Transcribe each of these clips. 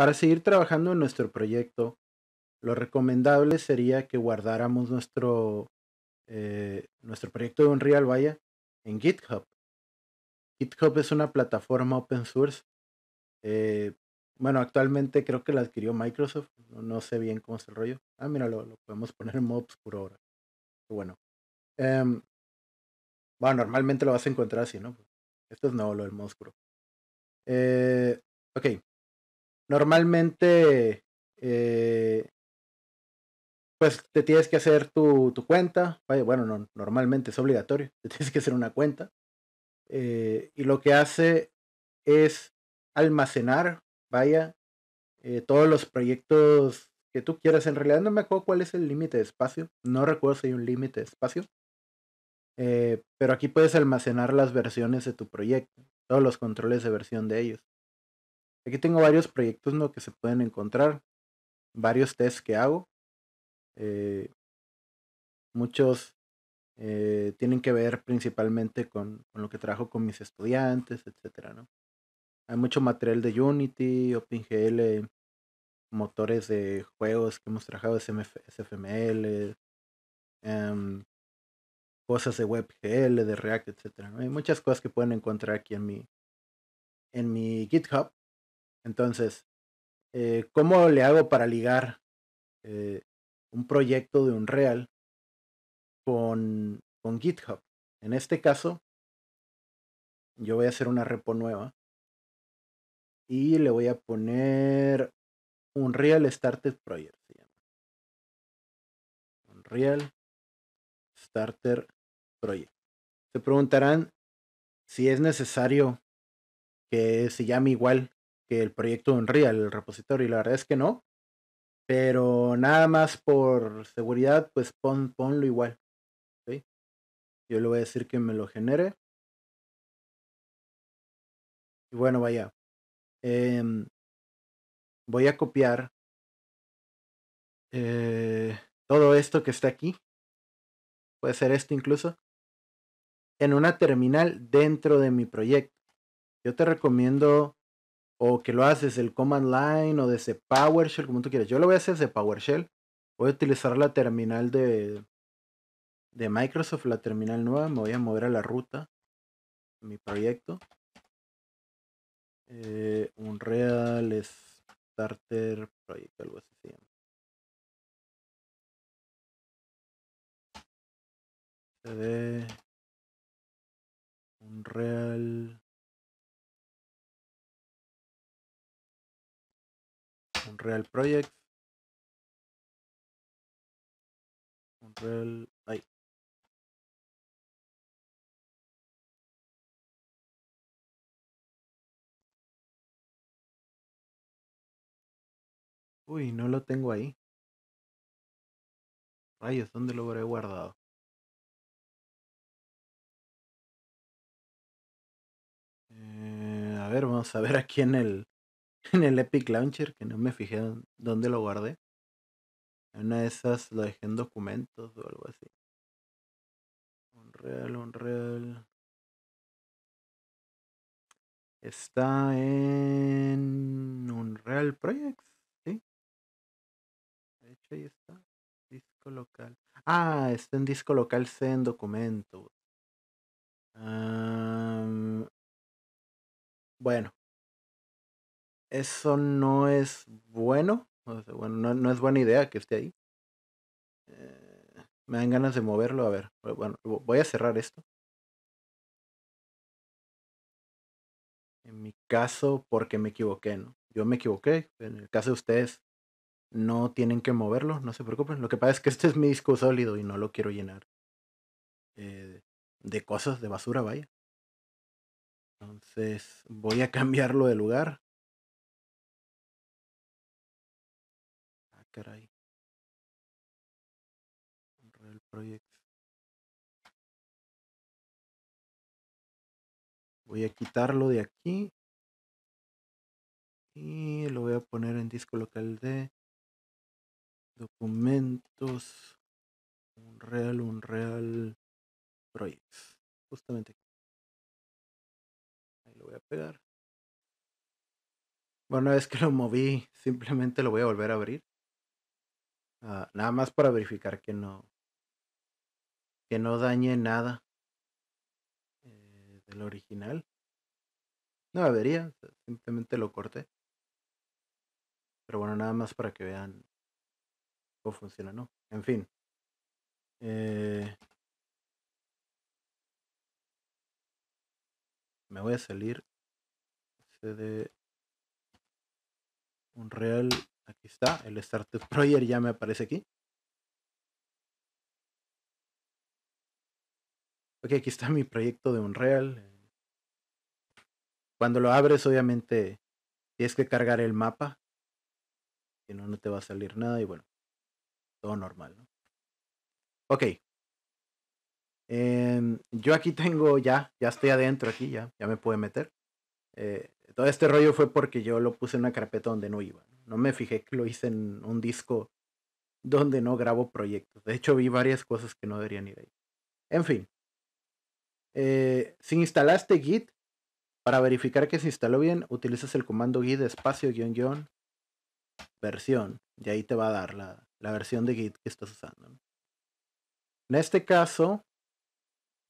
Para seguir trabajando en nuestro proyecto, lo recomendable sería que guardáramos nuestro, eh, nuestro proyecto de Unreal, vaya, en GitHub. GitHub es una plataforma open source. Eh, bueno, actualmente creo que la adquirió Microsoft. No, sé bien cómo es el rollo. Ah, mira, lo, podemos poner en modo oscuro ahora. Bueno. Em, bueno, normalmente lo vas a encontrar así, ¿no? Esto es nuevo, lo del modo oscuro. Eh, ok. Normalmente, eh, pues te tienes que hacer tu, cuenta. Vaya, bueno, no, normalmente es obligatorio. Te tienes que hacer una cuenta. Eh, y lo que hace es almacenar, vaya, eh, todos los proyectos que tú quieras. En realidad no me acuerdo cuál es el límite de espacio. No recuerdo si hay un límite de espacio. pero aquí puedes almacenar las versiones de tu proyecto, todos los controles de versión de ellos. Aquí tengo varios proyectos ¿no? que se pueden encontrar, varios tests que hago. Eh, muchos eh, tienen que ver principalmente con, lo que trabajo con mis estudiantes, etc. ¿no? Hay mucho material de Unity, OpenGL, motores de juegos que hemos trabajado, SFML, em, cosas de WebGL, de React, etc. Hay muchas cosas que pueden encontrar aquí en mi, en mi GitHub. Entonces, eh, ¿cómo le hago para ligar eh, un proyecto de Unreal con, con GitHub? En este caso, yo voy a hacer una repo nueva y le voy a poner Unreal Starter Project. Se llama. Unreal Starter Project. Se preguntarán si es necesario que se llame igual el proyecto Unreal, el repositorio, y la verdad es que no. Pero nada más por seguridad, pues pon, ponlo igual. Yo le voy a decir que me lo genere. Y bueno, vaya. Em, voy a copiar eh, todo esto que está aquí. Puede ser esto incluso. En una terminal dentro de mi proyecto. Yo te recomiendo o que lo haces el command line o desde PowerShell, como tú quieras. Yo lo voy a hacer desde PowerShell. Voy a utilizar la terminal de, de Microsoft, la terminal nueva. Me voy a mover a la ruta, mi proyecto. Eh, un starter project, algo así se llama. un real Real Project. Unreal. Uy, no lo tengo ahí. Rayos, ¿dónde lo habré guardado? Eh, a ver, vamos a ver aquí en el en el Epic Launcher, que no me fijé dónde lo guardé. En una de esas lo dejé en documentos o algo así. Unreal, Unreal. Está en Unreal Projects, ¿sí? De hecho, ahí está. Disco local. Ah, está en disco local C en documentos. bueno, eso no es bueno. bueno, no, es buena idea que esté ahí. Eh, me dan ganas de moverlo. A ver, bueno, voy a cerrar esto. En mi caso, porque me equivoqué, ¿no? Yo me equivoqué. En el caso de ustedes, no tienen que moverlo, no se preocupen. Lo que pasa es que este es mi disco sólido y no lo quiero llenar eh, de cosas de basura, vaya. Entonces voy a cambiarlo de lugar. Caray. Unreal projects Voy a quitarlo de aquí. Y lo voy a poner en disco local de documentos. Unreal, real, Projects. Justamente aquí. Ahí lo voy a pegar. Bueno, vez que lo moví, simplemente lo voy a volver a abrir. Ah, nada más para verificar que no que no dañe nada eh, del original. No debería, simplemente lo corté. Pero bueno, nada más para que vean cómo funciona, ¿no? En fin. Eh me voy a salir. un real Aquí está, el Startup Project ya me aparece aquí. Ok, aquí está mi proyecto de Unreal. Cuando lo abres, obviamente, tienes que cargar el mapa. Si no, no te va a salir nada y bueno, todo normal. Ok. Em, yo aquí tengo ya, ya estoy adentro aquí, ya, ya me puede meter. Eh, todo este rollo fue porque yo lo puse en una carpeta donde no iba. No me fijé que lo hice en un disco donde no grabo proyectos. De hecho, vi varias cosas que no deberían ir ahí. En fin. Eh, si instalaste Git, para verificar que se instaló bien, utilizas el comando git espacio guión versión. Y ahí te va a dar la versión de git que estás usando. En este caso,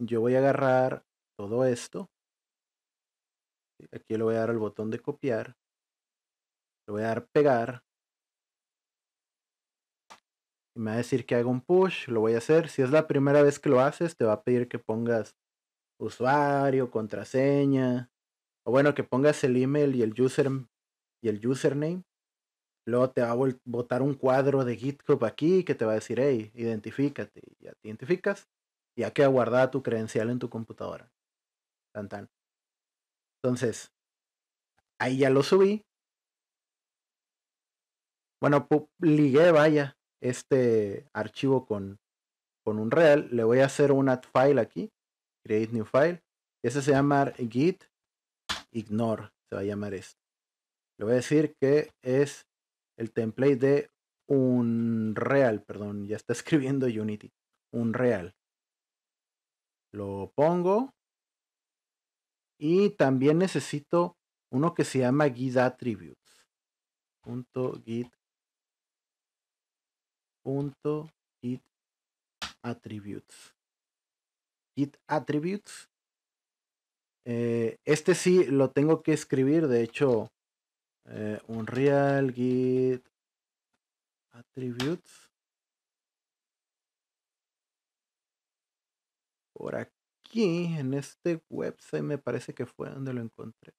yo voy a agarrar todo esto aquí le voy a dar al botón de copiar, le voy a dar pegar, y me va a decir que haga un push, lo voy a hacer, si es la primera vez que lo haces, te va a pedir que pongas usuario, contraseña, o bueno, que pongas el email y el, y el username, luego te va a botar un cuadro de GitHub aquí que te va a decir, hey, identifícate, ya te identificas, y ya queda guardada tu credencial en tu computadora. Tan, tan. Entonces, ahí ya lo subí. Bueno, ligué, vaya, este archivo con, con un real. Le voy a hacer un add file aquí. Create new file. Ese se llama git ignore. Se va a llamar esto. Le voy a decir que es el template de un real. Perdón, ya está escribiendo Unity. Un real. Lo pongo. Y también necesito uno que se llama Git Attributes. Punto Git. Git Attributes. Git Attributes. Eh, este sí lo tengo que escribir. De hecho, eh, un real Git Attributes. Por aquí aquí, en este website, me parece que fue donde lo encontré.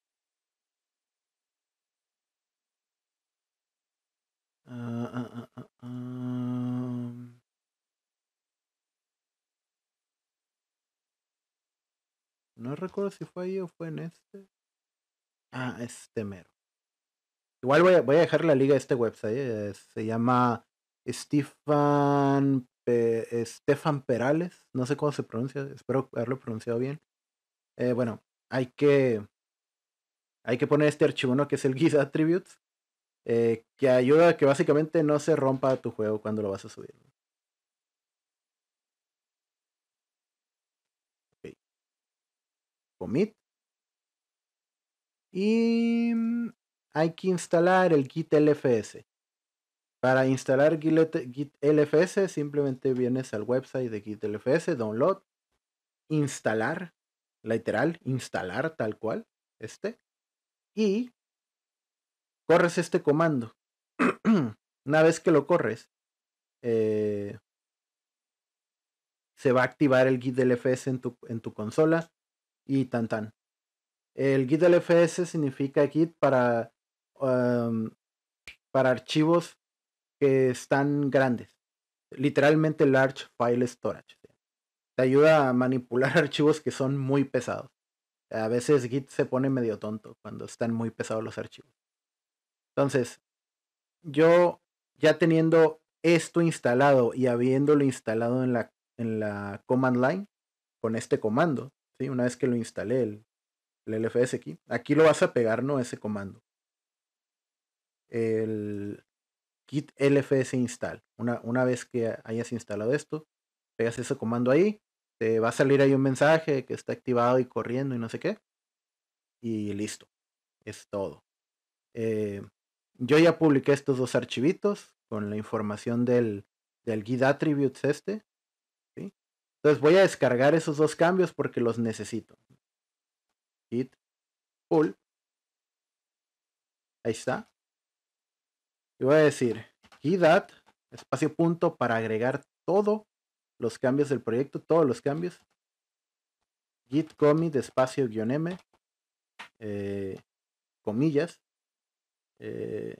Ah, ah, ah, no recuerdo si fue ahí o fue en este. Ah, este mero. Igual voy a, voy a dejar la liga de este website. Eh, se llama Stefan eh, Estefan Perales, no sé cómo se pronuncia, espero haberlo pronunciado bien. Eh, bueno, hay que, hay que poner este archivo, ¿no? Que es el Git Attributes, eh, que ayuda a que básicamente no se rompa tu juego cuando lo vas a subir. Commit. Y hay que instalar el Git LFS. Para instalar Git LFS simplemente vienes al website de Git LFS, download, instalar, literal, instalar tal cual, este, y corres este comando. Una vez que lo corres, eh, se va a activar el Git LFS en tu, en tu consola y tan tan. El Git LFS significa Git para, um, para archivos que están grandes. Literalmente large file storage. Te ayuda a manipular archivos que son muy pesados. A veces Git se pone medio tonto cuando están muy pesados los archivos. Entonces, yo ya teniendo esto instalado y habiéndolo instalado en la, en la command line con este comando, ¿sí? una vez que lo instalé, el, el LFS aquí, aquí lo vas a pegar, ¿no? Ese comando. El, git lfs install. Una, una vez que hayas instalado esto, pegas ese comando ahí, te va a salir ahí un mensaje que está activado y corriendo y no sé qué. Y listo, es todo. Eh, yo ya publiqué estos dos archivitos con la información del, del git attributes este. Entonces voy a descargar esos dos cambios porque los necesito. Git pull. Ahí está. Y voy a decir, add, espacio punto para agregar todos los cambios del proyecto, todos los cambios. Git commit espacio guión M, eh, comillas, eh,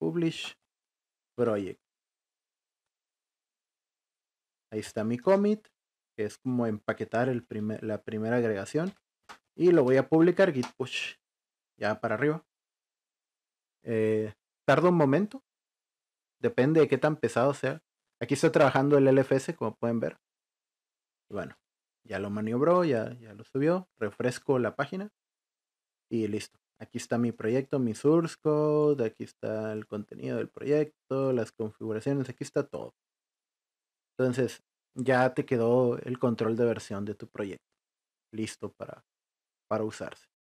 publish project. Ahí está mi commit, que es como empaquetar el la primera agregación. Y lo voy a publicar git push, ya para arriba. Eh, tarda un momento, depende de qué tan pesado sea. Aquí estoy trabajando el LFS, como pueden ver. bueno, ya lo maniobró, ya, ya lo subió, refresco la página y listo. Aquí está mi proyecto, mi source code, aquí está el contenido del proyecto, las configuraciones, aquí está todo. Entonces, ya te quedó el control de versión de tu proyecto listo para, para usarse.